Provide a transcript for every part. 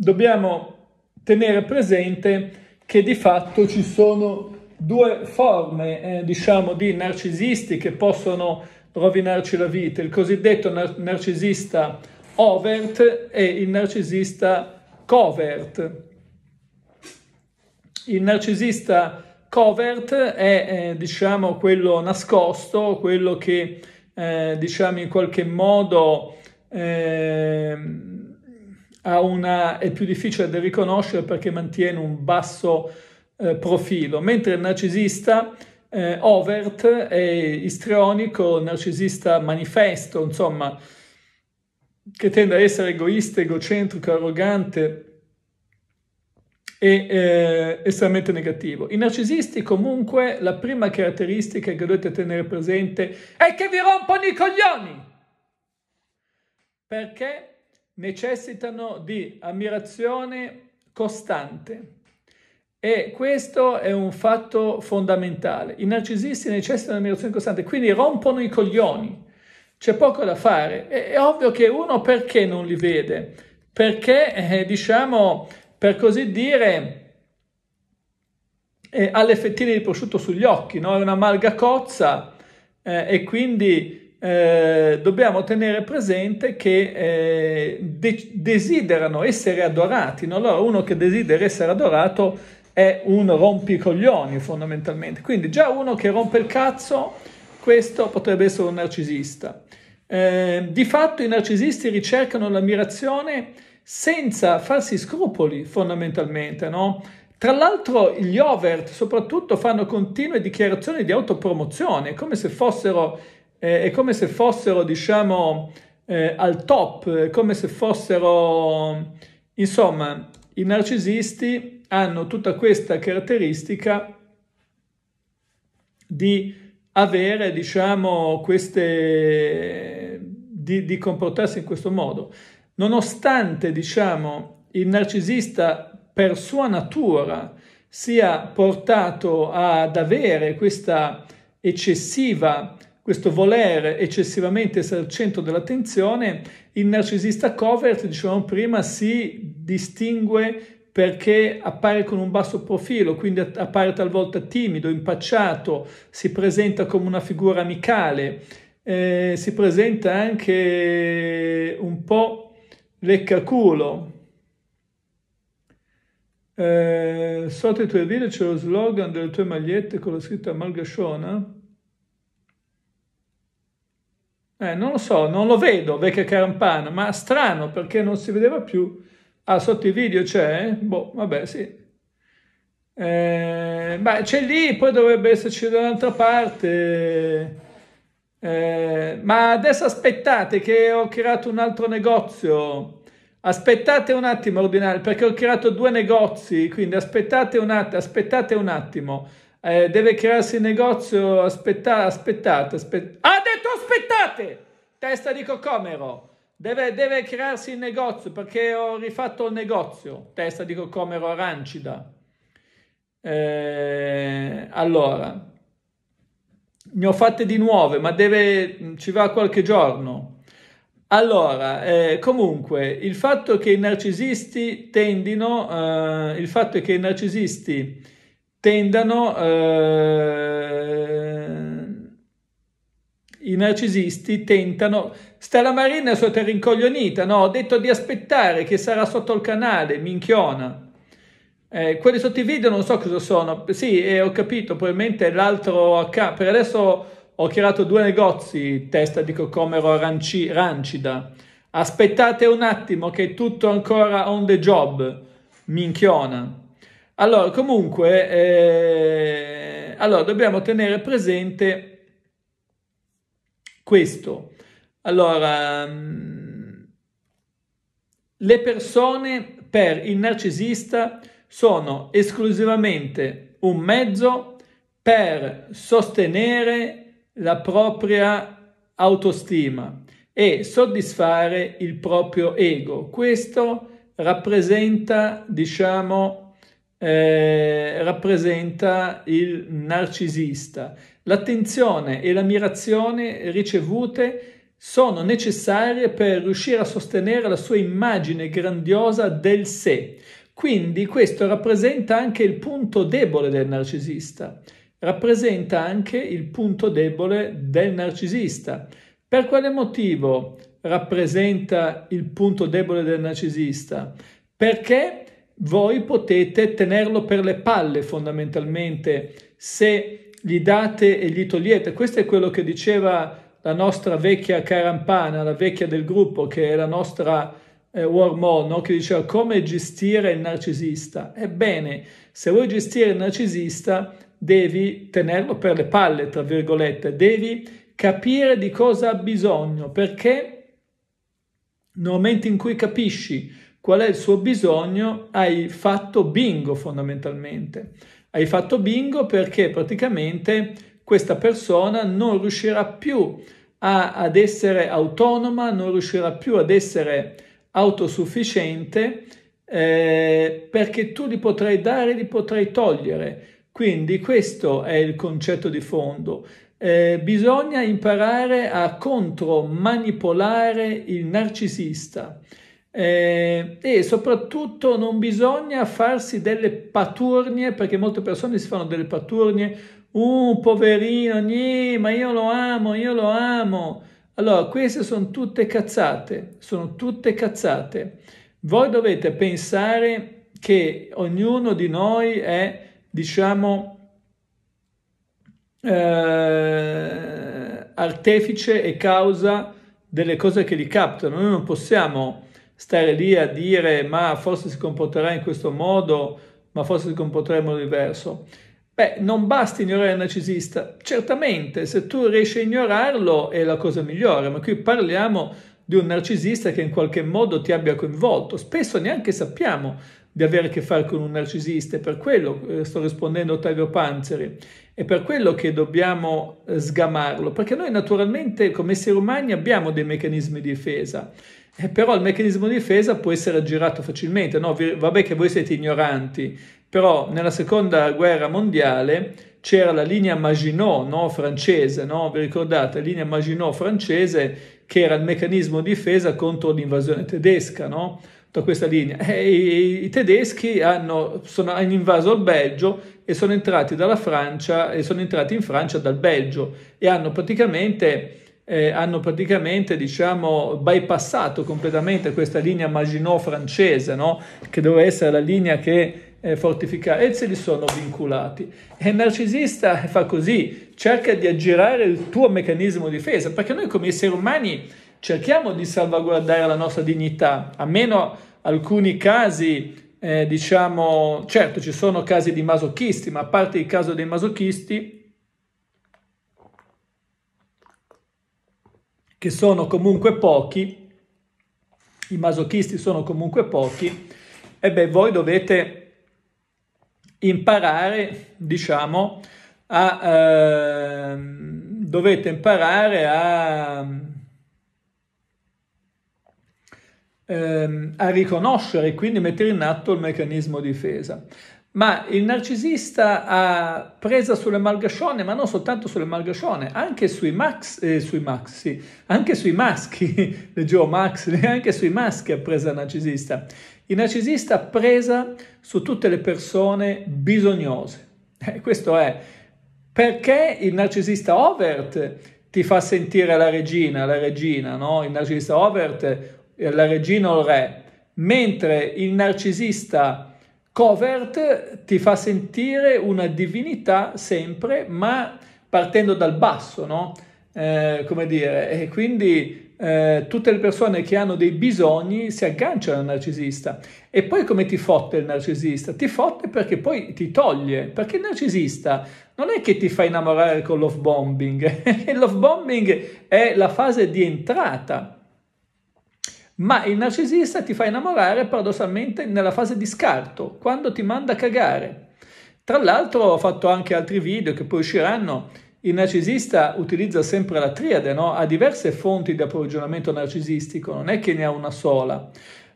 dobbiamo tenere presente che di fatto ci sono due forme, eh, diciamo, di narcisisti che possono rovinarci la vita, il cosiddetto nar- narcisista overt e il narcisista covert. Il narcisista covert è eh, diciamo quello nascosto, quello che eh, diciamo in qualche modo eh, una, è più difficile da riconoscere perché mantiene un basso eh, profilo, mentre il narcisista eh, overt è istrionico, narcisista manifesto, insomma, che tende a essere egoista, egocentrico, arrogante e eh, estremamente negativo. I narcisisti comunque la prima caratteristica che dovete tenere presente è che vi rompono i coglioni. Perché? necessitano di ammirazione costante e questo è un fatto fondamentale. I narcisisti necessitano di ammirazione costante, quindi rompono i coglioni, c'è poco da fare. È, è ovvio che uno perché non li vede? Perché, eh, diciamo, per così dire, eh, ha le fettine di prosciutto sugli occhi, no? è una malga cozza eh, e quindi eh, dobbiamo tenere presente che eh, de- desiderano essere adorati. No? Allora, uno che desidera essere adorato è un rompicoglioni fondamentalmente. Quindi già uno che rompe il cazzo, questo potrebbe essere un narcisista. Eh, di fatto i narcisisti ricercano l'ammirazione senza farsi scrupoli fondamentalmente, no? Tra l'altro gli overt soprattutto fanno continue dichiarazioni di autopromozione, come se fossero eh, è come se fossero, diciamo, eh, al top, eh, come se fossero, insomma, i narcisisti hanno tutta questa caratteristica di avere, diciamo, queste, di, di comportarsi in questo modo. Nonostante, diciamo, il narcisista per sua natura sia portato ad avere questa eccessiva questo voler eccessivamente essere al centro dell'attenzione, il narcisista covert, dicevamo prima, si distingue perché appare con un basso profilo, quindi appare talvolta timido, impacciato, si presenta come una figura amicale, eh, si presenta anche un po' leccaculo. Eh, sotto i tuoi video c'è lo slogan delle tue magliette con la scritta Malgasciona. Eh, non lo so, non lo vedo, vecchia carampana, ma strano perché non si vedeva più. Ah, sotto i video c'è? Boh, vabbè, sì. Eh, beh, c'è lì, poi dovrebbe esserci da un'altra parte. Eh, ma adesso aspettate che ho creato un altro negozio. Aspettate un attimo, ordinale, perché ho creato due negozi, quindi aspettate un, att- aspettate un attimo. Eh, deve crearsi il negozio, aspetta- aspettate, aspettate. Ah, aspettate! Testa di cocomero. Deve, deve crearsi il negozio perché ho rifatto il negozio. Testa di cocomero arancida. Eh, allora, ne ho fatte di nuove, ma deve, ci va qualche giorno. Allora, eh, comunque, il fatto che i narcisisti tendino, eh, il fatto è che i narcisisti tendano eh, i narcisisti tentano. Stella Marina sua terra rincoglionita, no? Ho detto di aspettare che sarà sotto il canale, minchiona. Eh, quelli sotto i video non so cosa sono. Sì, eh, ho capito, probabilmente l'altro account. Per adesso ho creato due negozi, testa di cocomero aranci, rancida. Aspettate un attimo che è tutto ancora on the job, minchiona. Allora, comunque, eh, allora, dobbiamo tenere presente questo. Allora, mm, le persone per il narcisista sono esclusivamente un mezzo per sostenere la propria autostima e soddisfare il proprio ego. Questo rappresenta, diciamo, eh, rappresenta il narcisista. L'attenzione e l'ammirazione ricevute sono necessarie per riuscire a sostenere la sua immagine grandiosa del sé. Quindi questo rappresenta anche il punto debole del narcisista, rappresenta anche il punto debole del narcisista. Per quale motivo rappresenta il punto debole del narcisista? Perché voi potete tenerlo per le palle fondamentalmente se gli date e gli togliete. Questo è quello che diceva la nostra vecchia carampana, la vecchia del gruppo, che è la nostra eh, Warmall, no? che diceva come gestire il narcisista. Ebbene, se vuoi gestire il narcisista devi tenerlo per le palle, tra virgolette, devi capire di cosa ha bisogno, perché nel momento in cui capisci qual è il suo bisogno, hai fatto bingo fondamentalmente. Hai fatto bingo perché praticamente questa persona non riuscirà più a, ad essere autonoma, non riuscirà più ad essere autosufficiente eh, perché tu li potrai dare, li potrai togliere. Quindi questo è il concetto di fondo. Eh, bisogna imparare a contromanipolare il narcisista. Eh, e soprattutto non bisogna farsi delle paturnie, perché molte persone si fanno delle paturnie, uh, poverino, gnì, ma io lo amo, io lo amo. Allora, queste sono tutte cazzate, sono tutte cazzate. Voi dovete pensare che ognuno di noi è, diciamo, eh, artefice e causa delle cose che li captano. Noi non possiamo stare lì a dire ma forse si comporterà in questo modo, ma forse si comporterà in modo diverso. Beh, non basta ignorare il narcisista. Certamente, se tu riesci a ignorarlo è la cosa migliore, ma qui parliamo di un narcisista che in qualche modo ti abbia coinvolto. Spesso neanche sappiamo di avere a che fare con un narcisista, è per quello eh, sto rispondendo a Ottavio Panzeri, è per quello che dobbiamo eh, sgamarlo, perché noi naturalmente come esseri umani abbiamo dei meccanismi di difesa. Eh, però il meccanismo di difesa può essere aggirato facilmente. No? Vabbè che voi siete ignoranti, però nella seconda guerra mondiale c'era la linea Maginot no? francese, no? vi ricordate? La linea Maginot francese che era il meccanismo di difesa contro l'invasione tedesca, no? tutta questa linea. E i, i tedeschi hanno, sono, hanno invaso il Belgio e sono entrati dalla Francia e sono entrati in Francia dal Belgio e hanno praticamente eh, hanno praticamente diciamo, bypassato completamente questa linea Maginot francese, no? che doveva essere la linea che eh, fortificava, e se li sono vinculati. E il narcisista fa così, cerca di aggirare il tuo meccanismo di difesa, perché noi come esseri umani cerchiamo di salvaguardare la nostra dignità, a meno alcuni casi, eh, diciamo, certo ci sono casi di masochisti, ma a parte il caso dei masochisti, che sono comunque pochi, i masochisti sono comunque pochi, e beh, voi dovete imparare, diciamo, a, eh, dovete imparare a, eh, a riconoscere e quindi mettere in atto il meccanismo difesa ma il narcisista ha presa sulle malgascione, ma non soltanto sulle malgascione, anche sui, max, eh, sui maxi, anche sui maschi, leggevo Max, anche sui maschi ha presa il narcisista. Il narcisista ha presa su tutte le persone bisognose. Eh, questo è perché il narcisista overt ti fa sentire la regina, la regina, no? Il narcisista overt, la regina o il re, mentre il narcisista Covert ti fa sentire una divinità sempre, ma partendo dal basso, no? Eh, come dire, e quindi eh, tutte le persone che hanno dei bisogni si agganciano al narcisista. E poi come ti fotte il narcisista? Ti fotte perché poi ti toglie, perché il narcisista non è che ti fa innamorare con l'off bombing, il bombing è la fase di entrata ma il narcisista ti fa innamorare paradossalmente nella fase di scarto, quando ti manda a cagare. Tra l'altro ho fatto anche altri video che poi usciranno. Il narcisista utilizza sempre la triade, no? ha diverse fonti di approvvigionamento narcisistico, non è che ne ha una sola.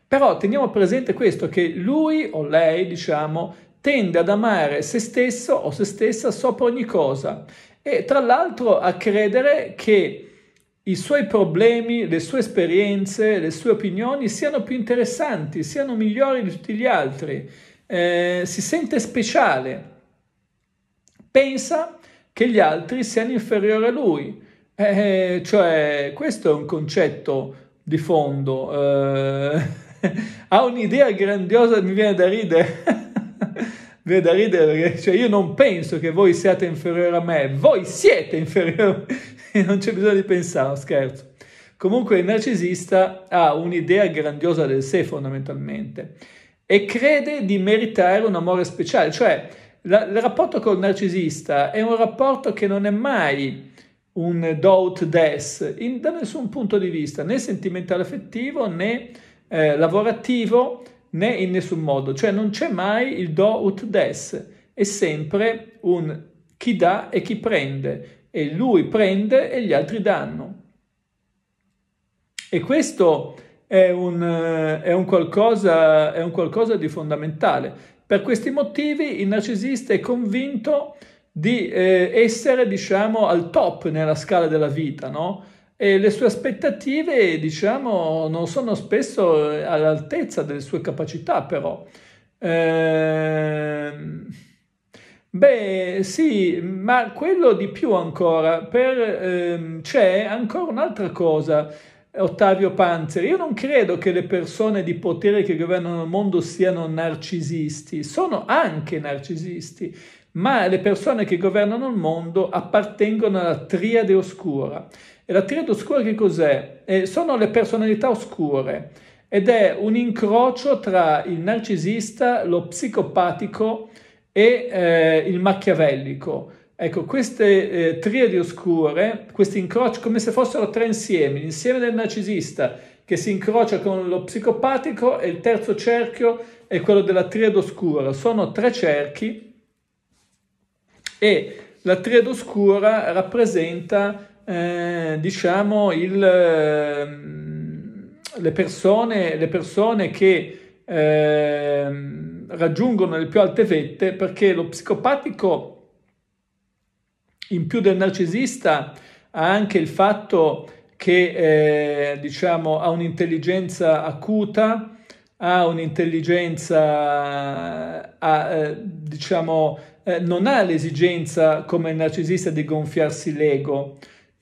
Però teniamo presente questo, che lui o lei, diciamo, tende ad amare se stesso o se stessa sopra ogni cosa e tra l'altro a credere che i suoi problemi, le sue esperienze, le sue opinioni siano più interessanti, siano migliori di tutti gli altri, eh, si sente speciale, pensa che gli altri siano inferiori a lui. Eh, cioè, questo è un concetto di fondo. Eh, ha un'idea grandiosa, mi viene da ridere. viene da ridere perché cioè, io non penso che voi siate inferiori a me, voi siete inferiori, non c'è bisogno di pensare, scherzo. Comunque il narcisista ha un'idea grandiosa del sé fondamentalmente e crede di meritare un amore speciale, cioè la, il rapporto col narcisista è un rapporto che non è mai un doubt death in, da nessun punto di vista, né sentimentale affettivo né eh, lavorativo, né in nessun modo, cioè non c'è mai il do ut des, è sempre un chi dà e chi prende, e lui prende e gli altri danno. E questo è un, eh, è un, qualcosa, è un qualcosa di fondamentale. Per questi motivi il narcisista è convinto di eh, essere, diciamo, al top nella scala della vita, no? e le sue aspettative, diciamo, non sono spesso eh, all'altezza delle sue capacità, però. Ehm, beh, sì, ma quello di più ancora, per, ehm, c'è ancora un'altra cosa. Ottavio Panzer, io non credo che le persone di potere che governano il mondo siano narcisisti, sono anche narcisisti, ma le persone che governano il mondo appartengono alla triade oscura la triade oscura che cos'è? Eh, sono le personalità oscure ed è un incrocio tra il narcisista, lo psicopatico e eh, il machiavellico. Ecco, queste eh, triadi oscure, questi incroci come se fossero tre insiemi, l'insieme del narcisista che si incrocia con lo psicopatico e il terzo cerchio è quello della triade oscura. Sono tre cerchi e la triade oscura rappresenta eh, diciamo, il, ehm, le, persone, le, persone, che eh, raggiungono le più alte vette perché lo psicopatico, in più del narcisista, ha anche il fatto che eh, diciamo, ha un'intelligenza acuta, ha un'intelligenza, ha, eh, diciamo, non ha l'esigenza come il narcisista di gonfiarsi l'ego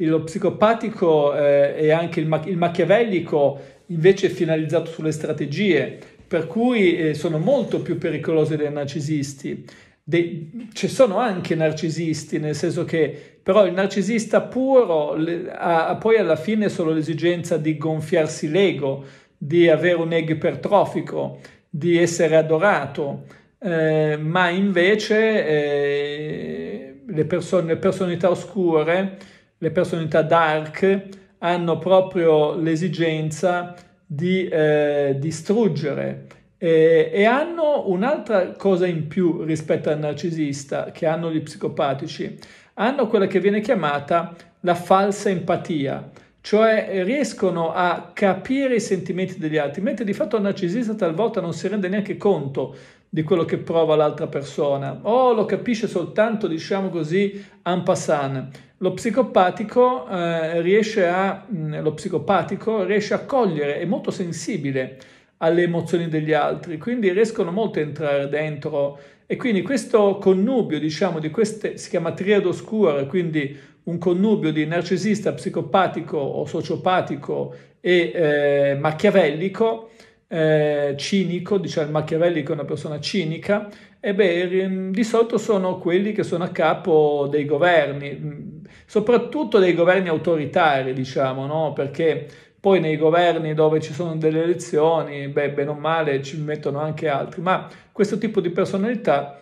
lo psicopatico eh, e anche il, ma- il, machiavellico invece è finalizzato sulle strategie, per cui eh, sono molto più pericolosi dei narcisisti. De- ci sono anche narcisisti, nel senso che però il narcisista puro le- ha, ha poi alla fine solo l'esigenza di gonfiarsi l'ego, di avere un ego ipertrofico, di essere adorato, eh, ma invece eh, le, person- le personalità oscure le personalità dark hanno proprio l'esigenza di eh, distruggere eh, e hanno un'altra cosa in più rispetto al narcisista che hanno gli psicopatici, hanno quella che viene chiamata la falsa empatia, cioè riescono a capire i sentimenti degli altri, mentre di fatto il narcisista talvolta non si rende neanche conto di quello che prova l'altra persona o oh, lo capisce soltanto, diciamo così, en passant lo psicopatico, eh, riesce a, mh, mm, lo psicopatico riesce a cogliere, è molto sensibile alle emozioni degli altri, quindi riescono molto a entrare dentro e quindi questo connubio, diciamo, di queste, si chiama triade oscura, quindi un connubio di narcisista, psicopatico o sociopatico e eh, machiavellico, eh, cinico, diciamo il machiavellico è una persona cinica, e beh, ehm, di solito sono quelli che sono a capo dei governi, soprattutto dei governi autoritari, diciamo, no? perché poi nei governi dove ci sono delle elezioni, beh, bene o male ci mettono anche altri, ma questo tipo di personalità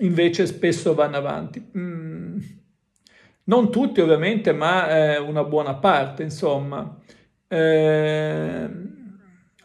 invece spesso vanno avanti. Mm. Non tutti ovviamente, ma eh, una buona parte, insomma. Eh,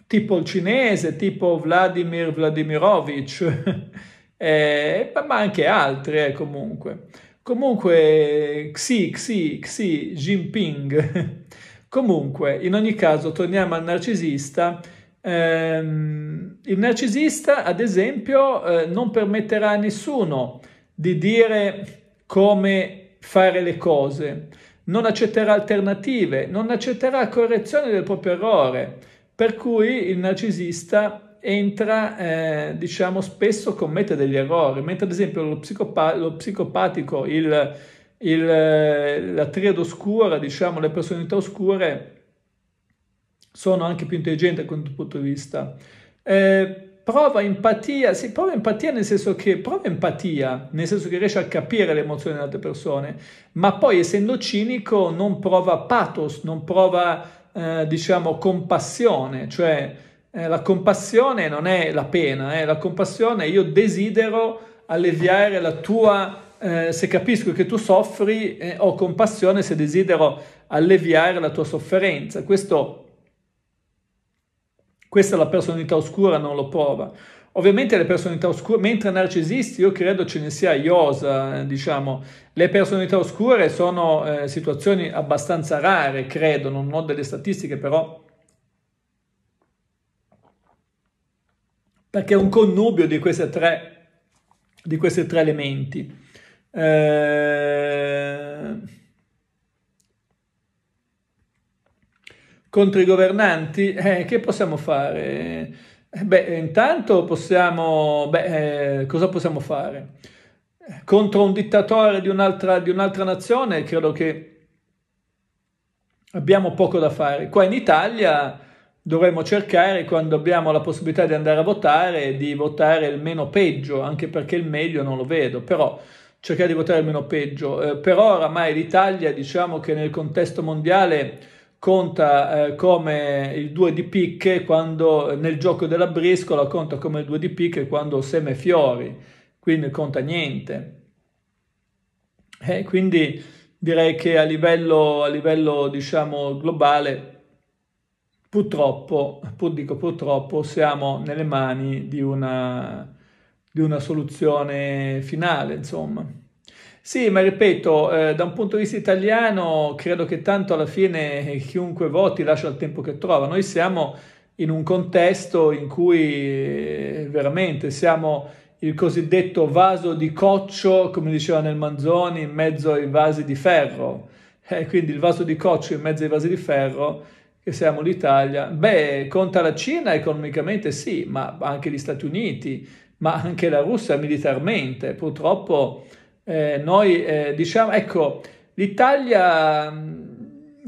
tipo il cinese, tipo Vladimir Vladimirovich, eh, ma anche altri eh, comunque. Comunque, Xi, Xi, Xi Jinping. Comunque, in ogni caso, torniamo al narcisista. Eh, il narcisista, ad esempio, eh, non permetterà a nessuno di dire come fare le cose, non accetterà alternative, non accetterà correzione del proprio errore. Per cui il narcisista entra, eh, diciamo, spesso commette degli errori, mentre ad esempio lo, psicopa- lo psicopatico, il, il, la triade oscura, diciamo, le personalità oscure sono anche più intelligenti da questo punto di vista. Eh, prova empatia, si prova empatia nel senso che prova empatia, nel senso che riesce a capire le emozioni delle altre persone, ma poi essendo cinico non prova pathos, non prova eh, diciamo compassione, cioè eh, la compassione non è la pena, eh. la compassione io desidero alleviare la tua... Eh, se capisco che tu soffri, eh, ho compassione se desidero alleviare la tua sofferenza. Questo, questa la personalità oscura non lo prova. Ovviamente le personalità oscure, mentre narcisisti io credo ce ne sia iosa, eh, diciamo, le personalità oscure sono eh, situazioni abbastanza rare, credo, non ho delle statistiche però perché è un connubio di, tre, di questi tre elementi. Eh, contro i governanti, eh, che possiamo fare? Eh, beh, intanto possiamo, beh, eh, cosa possiamo fare? Contro un dittatore di un'altra, di un'altra nazione credo che abbiamo poco da fare. Qua in Italia dovremmo cercare quando abbiamo la possibilità di andare a votare di votare il meno peggio, anche perché il meglio non lo vedo, però cercare di votare il meno peggio. Eh, per ora l'Italia diciamo che nel contesto mondiale conta eh, come il 2 di picche quando eh, nel gioco della briscola conta come il 2 di picche quando seme fiori, quindi conta niente. Eh, quindi direi che a livello, a livello diciamo globale purtroppo, pur dico purtroppo, siamo nelle mani di una, di una soluzione finale, insomma. Sì, ma ripeto, eh, da un punto di vista italiano credo che tanto alla fine chiunque voti lascia il tempo che trova. Noi siamo in un contesto in cui eh, veramente siamo il cosiddetto vaso di coccio, come diceva nel Manzoni, in mezzo ai vasi di ferro. Eh, quindi il vaso di coccio in mezzo ai vasi di ferro che siamo l'Italia. Beh, conta la Cina economicamente sì, ma anche gli Stati Uniti, ma anche la Russia militarmente. Purtroppo eh, noi eh, diciamo, ecco, l'Italia mh,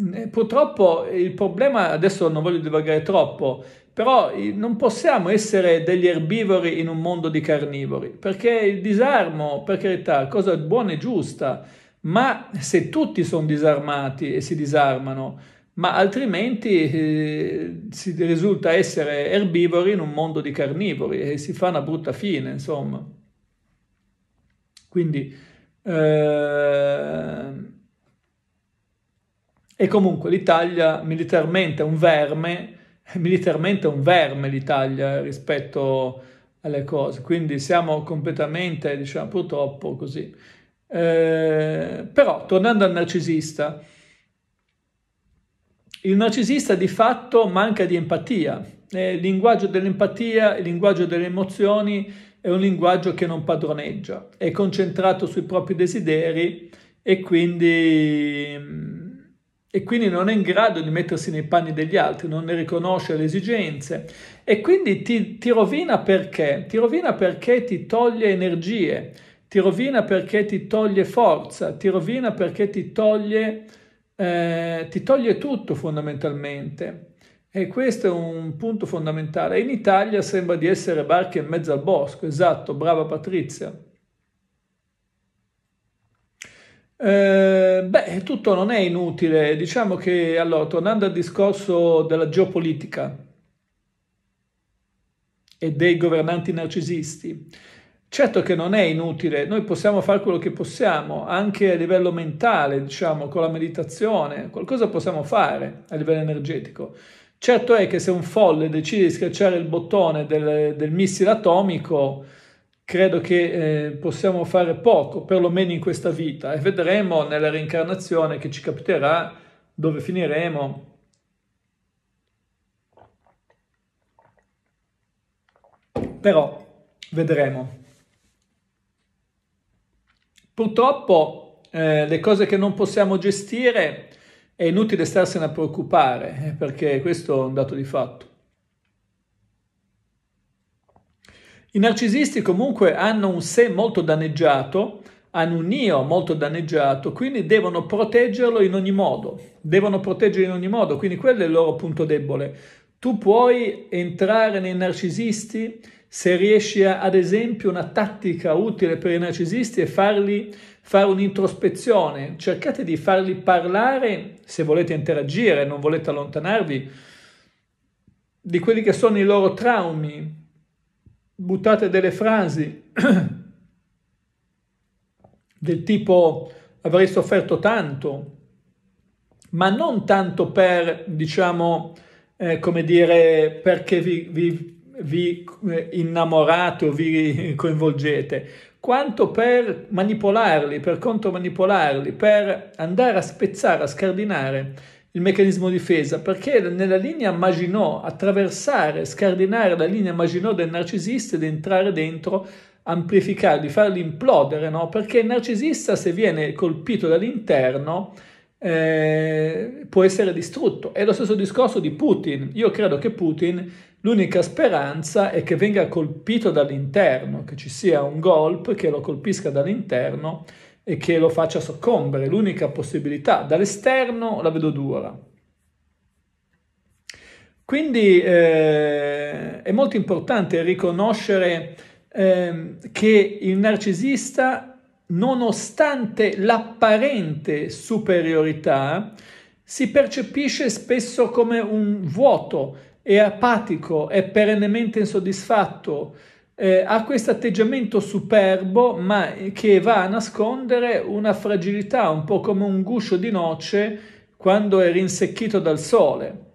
mm, eh, purtroppo il problema, adesso non voglio divagare troppo, però non possiamo essere degli erbivori in un mondo di carnivori, perché il disarmo, per carità, cosa buona e giusta, ma se tutti sono disarmati e si disarmano, ma altrimenti eh, si risulta essere erbivori in un mondo di carnivori e si fa una brutta fine, insomma. Quindi, eh, e comunque l'Italia militarmente è un verme, militarmente è un verme l'Italia rispetto alle cose, quindi siamo completamente, diciamo, purtroppo così. Eh, però, tornando al narcisista, il narcisista di fatto manca di empatia. Eh, il linguaggio dell'empatia, il linguaggio delle emozioni è un linguaggio che non padroneggia, è concentrato sui propri desideri e quindi, e quindi non è in grado di mettersi nei panni degli altri, non ne riconosce le esigenze e quindi ti, ti rovina perché? Ti rovina perché ti toglie energie, ti rovina perché ti toglie forza, ti rovina perché ti toglie eh, ti toglie tutto fondamentalmente e questo è un punto fondamentale. In Italia sembra di essere barche in mezzo al bosco, esatto, brava Patrizia. Eh, beh, tutto non è inutile, diciamo che, allora, tornando al discorso della geopolitica e dei governanti narcisisti, Certo che non è inutile, noi possiamo fare quello che possiamo, anche a livello mentale, diciamo, con la meditazione, qualcosa possiamo fare a livello energetico. Certo è che se un folle decide di schiacciare il bottone del, del missile atomico, credo che eh, possiamo fare poco, perlomeno in questa vita, e vedremo nella reincarnazione che ci capiterà dove finiremo. Però vedremo. Purtroppo eh, le cose che non possiamo gestire è inutile starsene a preoccupare, eh, perché questo è un dato di fatto. I narcisisti comunque hanno un sé molto danneggiato, hanno un io molto danneggiato, quindi devono proteggerlo in ogni modo, devono proteggerlo in ogni modo, quindi quello è il loro punto debole. Tu puoi entrare nei narcisisti se riesci a, ad esempio una tattica utile per i narcisisti è farli fare un'introspezione, cercate di farli parlare se volete interagire, non volete allontanarvi, di quelli che sono i loro traumi, buttate delle frasi del tipo avrei sofferto tanto, ma non tanto per, diciamo, eh, come dire, perché vi, vi vi eh, innamorate o vi coinvolgete, quanto per manipolarli, per contromanipolarli, per andare a spezzare, a scardinare il meccanismo difesa, perché nella linea Maginot, attraversare, scardinare la linea Maginot del narcisista ed entrare dentro, amplificarli, farli implodere, no? Perché il narcisista se viene colpito dall'interno eh, può essere distrutto. È lo stesso discorso di Putin. Io credo che Putin L'unica speranza è che venga colpito dall'interno, che ci sia un golpe che lo colpisca dall'interno e che lo faccia soccombere. L'unica possibilità. Dall'esterno la vedo dura. Quindi eh, è molto importante riconoscere eh, che il narcisista, nonostante l'apparente superiorità, si percepisce spesso come un vuoto, è apatico, è perennemente insoddisfatto, eh, ha questo atteggiamento superbo ma che va a nascondere una fragilità, un po' come un guscio di noce quando è rinsecchito dal sole.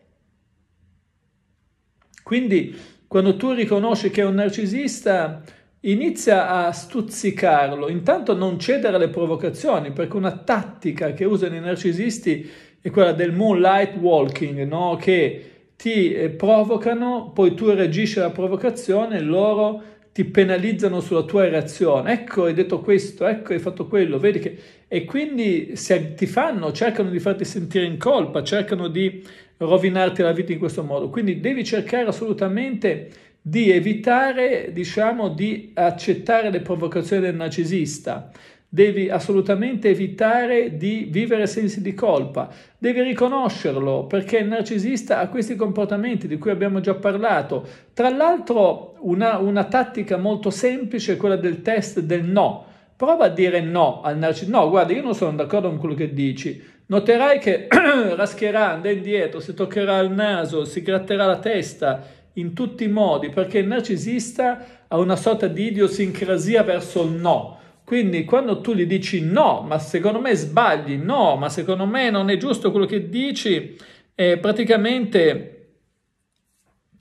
Quindi quando tu riconosci che è un narcisista, inizia a stuzzicarlo, intanto non cedere alle provocazioni, perché una tattica che usano i narcisisti è quella del moonlight walking, no? che ti eh, provocano, poi tu reagisci alla provocazione, loro ti penalizzano sulla tua reazione. Ecco, hai detto questo, ecco, hai fatto quello, vedi che... E quindi se ti fanno, cercano di farti sentire in colpa, cercano di rovinarti la vita in questo modo. Quindi devi cercare assolutamente di evitare, diciamo, di accettare le provocazioni del narcisista devi assolutamente evitare di vivere sensi di colpa, devi riconoscerlo perché il narcisista ha questi comportamenti di cui abbiamo già parlato. Tra l'altro una, una tattica molto semplice è quella del test del no. Prova a dire no al narcisista. No, guarda, io non sono d'accordo con quello che dici. Noterai che rascherà, andrà indietro, si toccherà il naso, si gratterà la testa in tutti i modi perché il narcisista ha una sorta di idiosincrasia verso il no quindi quando tu gli dici no, ma secondo me sbagli, no, ma secondo me non è giusto quello che dici, eh, praticamente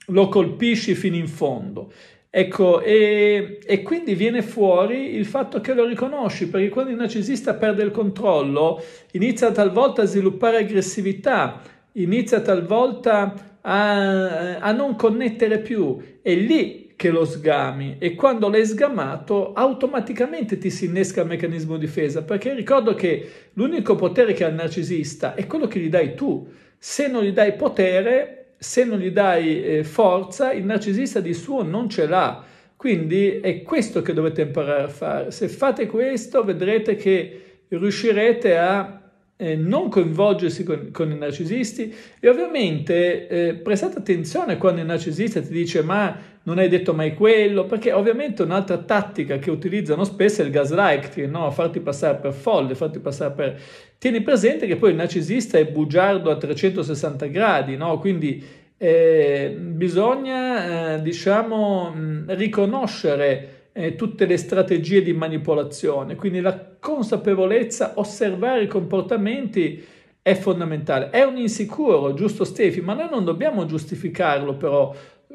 lo colpisci fino in fondo. Ecco, e, e, quindi viene fuori il fatto che lo riconosci, perché quando il narcisista perde il controllo, inizia talvolta a sviluppare aggressività, inizia talvolta a, a non connettere più e lì che lo sgami e quando l'hai sgamato automaticamente ti si innesca il meccanismo difesa perché ricordo che l'unico potere che ha il narcisista è quello che gli dai tu. Se non gli dai potere, se non gli dai eh, forza, il narcisista di suo non ce l'ha. Quindi è questo che dovete imparare a fare. Se fate questo vedrete che riuscirete a eh, non coinvolgersi con, con, i narcisisti e ovviamente eh, prestate attenzione quando il narcisista ti dice ma non hai detto mai quello, perché ovviamente un'altra tattica che utilizzano spesso è il gaslighting, no? farti passare per folle, farti passare per... Tieni presente che poi il narcisista è bugiardo a 360 gradi, no? quindi eh, bisogna eh, diciamo mm, riconoscere eh, tutte le strategie di manipolazione. Quindi la consapevolezza, osservare i comportamenti è fondamentale. È un insicuro, giusto Stefi? Ma noi non dobbiamo giustificarlo però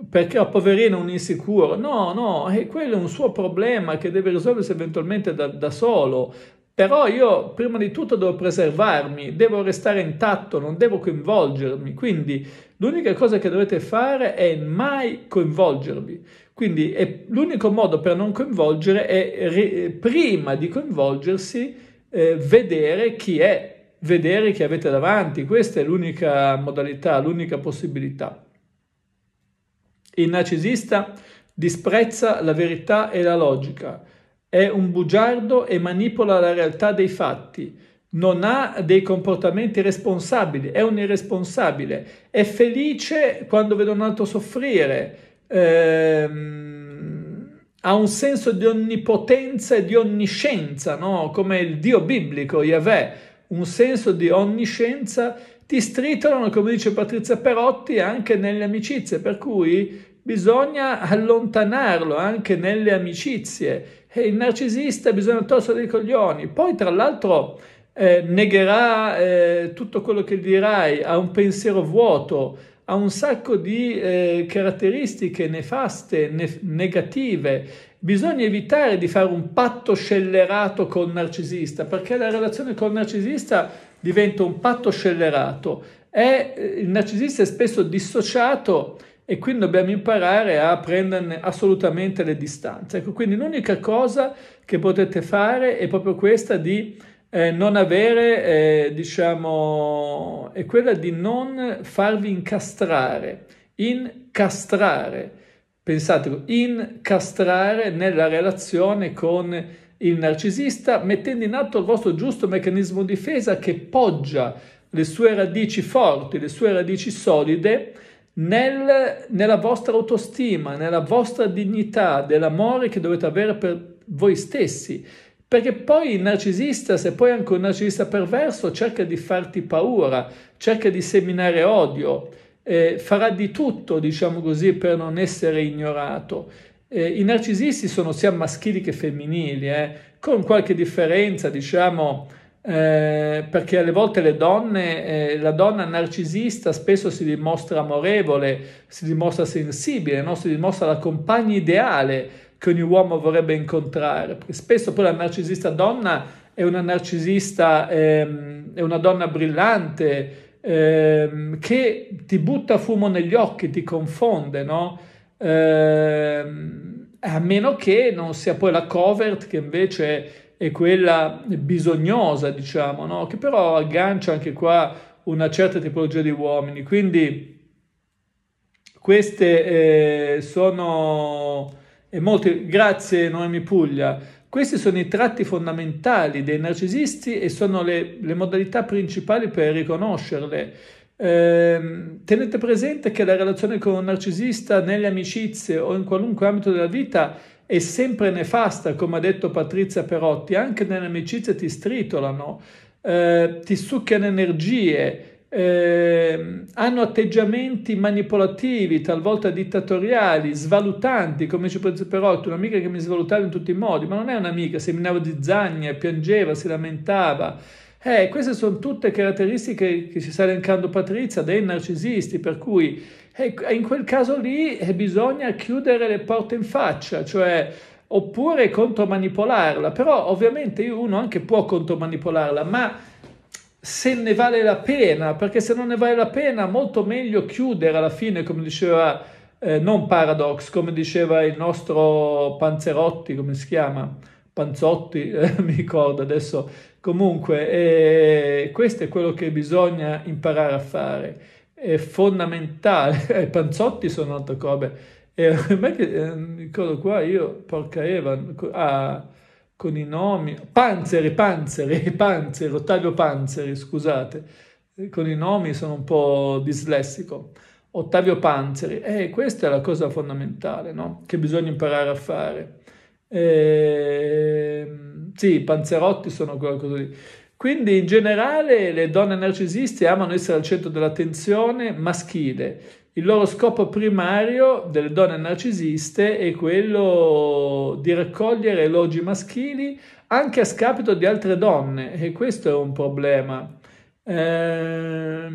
perché oh, poverino è un insicuro. No, no, è eh, quello è un suo problema che deve risolversi eventualmente da, da solo. Però io prima di tutto devo preservarmi, devo restare intatto, non devo coinvolgermi. Quindi l'unica cosa che dovete fare è mai coinvolgervi. Quindi è, l'unico modo per non coinvolgere è re, prima di coinvolgersi eh, vedere chi è, vedere chi avete davanti. Questa è l'unica modalità, l'unica possibilità. Il narcisista disprezza la verità e la logica, è un bugiardo e manipola la realtà dei fatti non ha dei comportamenti responsabili, è un irresponsabile, è felice quando vede un altro soffrire, ehm, ha un senso di onnipotenza e di onniscienza, no? come il Dio biblico, Yahweh, un senso di onniscienza, ti stritolano, come dice Patrizia Perotti, anche nelle amicizie, per cui bisogna allontanarlo anche nelle amicizie. E il narcisista bisogna togliere i coglioni. Poi, tra l'altro, eh, negherà eh, tutto quello che dirai, ha un pensiero vuoto, ha un sacco di eh, caratteristiche nefaste, ne- negative. Bisogna evitare di fare un patto scellerato col narcisista, perché la relazione col narcisista diventa un patto scellerato. È, eh, il narcisista è spesso dissociato e quindi dobbiamo imparare a prenderne assolutamente le distanze. Ecco, quindi l'unica cosa che potete fare è proprio questa di eh, non avere, eh, diciamo, è quella di non farvi incastrare, incastrare, pensatelo, incastrare nella relazione con il narcisista, mettendo in atto il vostro giusto meccanismo di difesa che poggia le sue radici forti, le sue radici solide nel, nella vostra autostima, nella vostra dignità, dell'amore che dovete avere per voi stessi perché poi il narcisista, se poi anche un narcisista perverso, cerca di farti paura, cerca di seminare odio, eh, farà di tutto, diciamo così, per non essere ignorato. Eh, I narcisisti sono sia maschili che femminili, eh, con qualche differenza, diciamo, eh, perché alle volte le donne, eh, la donna narcisista spesso si dimostra amorevole, si dimostra sensibile, no? si dimostra la compagna ideale che ogni uomo vorrebbe incontrare, perché spesso poi la narcisista donna è una narcisista, ehm, è una donna brillante ehm, che ti butta fumo negli occhi, ti confonde, no? Ehm, a meno che non sia poi la covert che invece è quella bisognosa, diciamo, no? che però aggancia anche qua una certa tipologia di uomini. Quindi queste eh, sono e molte grazie Noemi Puglia. Questi sono i tratti fondamentali dei narcisisti e sono le, le modalità principali per riconoscerle. Eh, tenete presente che la relazione con un narcisista nelle amicizie o in qualunque ambito della vita è sempre nefasta, come ha detto Patrizia Perotti, anche nelle amicizie ti stritolano, eh, ti succhiano energie, eh, hanno atteggiamenti manipolativi, talvolta dittatoriali, svalutanti, come ci dice Perotti, un'amica che mi svalutava in tutti i modi, ma non è un'amica, seminava zizzania, piangeva, si lamentava. Eh, queste sono tutte caratteristiche che ci sta elencando Patrizia dei narcisisti, per cui eh, in quel caso lì eh, bisogna chiudere le porte in faccia, cioè oppure contromanipolarla, però ovviamente uno anche può contromanipolarla, ma se ne vale la pena, perché se non ne vale la pena molto meglio chiudere alla fine, come diceva eh, non Paradox, come diceva il nostro Panzerotti, come si chiama? Panzotti, eh, mi ricordo adesso. Comunque, eh, questo è quello che bisogna imparare a fare. È fondamentale. Panzotti sono altre cose. E eh, a che, eh, ricordo qua, io, porca Evan, ah, con i nomi, Panzeri, Panzeri, Panzeri, Ottavio Panzeri, scusate, con i nomi sono un po' dislessico. Ottavio Panzeri, e eh, questa è la cosa fondamentale no? che bisogna imparare a fare. Eh, sì, i panzerotti sono qualcosa di... Quindi in generale le donne narcisiste amano essere al centro dell'attenzione maschile, il loro scopo primario delle donne narcisiste è quello di raccogliere elogi maschili anche a scapito di altre donne e questo è un problema. Eh,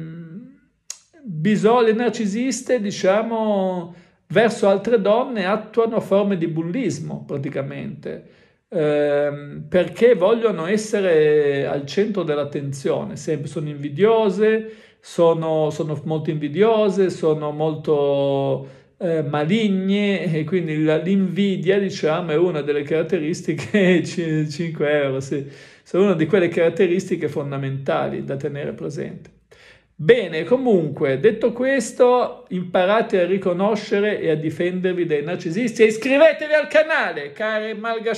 le narcisiste, diciamo, verso altre donne attuano forme di bullismo praticamente ehm, perché vogliono essere al centro dell'attenzione, sempre sono invidiose, sono, sono molto invidiose, sono molto eh, maligne e quindi l'invidia diciamo è una delle caratteristiche 5 euro, sì, sono una di quelle caratteristiche fondamentali da tenere presente. Bene, comunque, detto questo, imparate a riconoscere e a difendervi dai narcisisti e iscrivetevi al canale, cari malgasciati.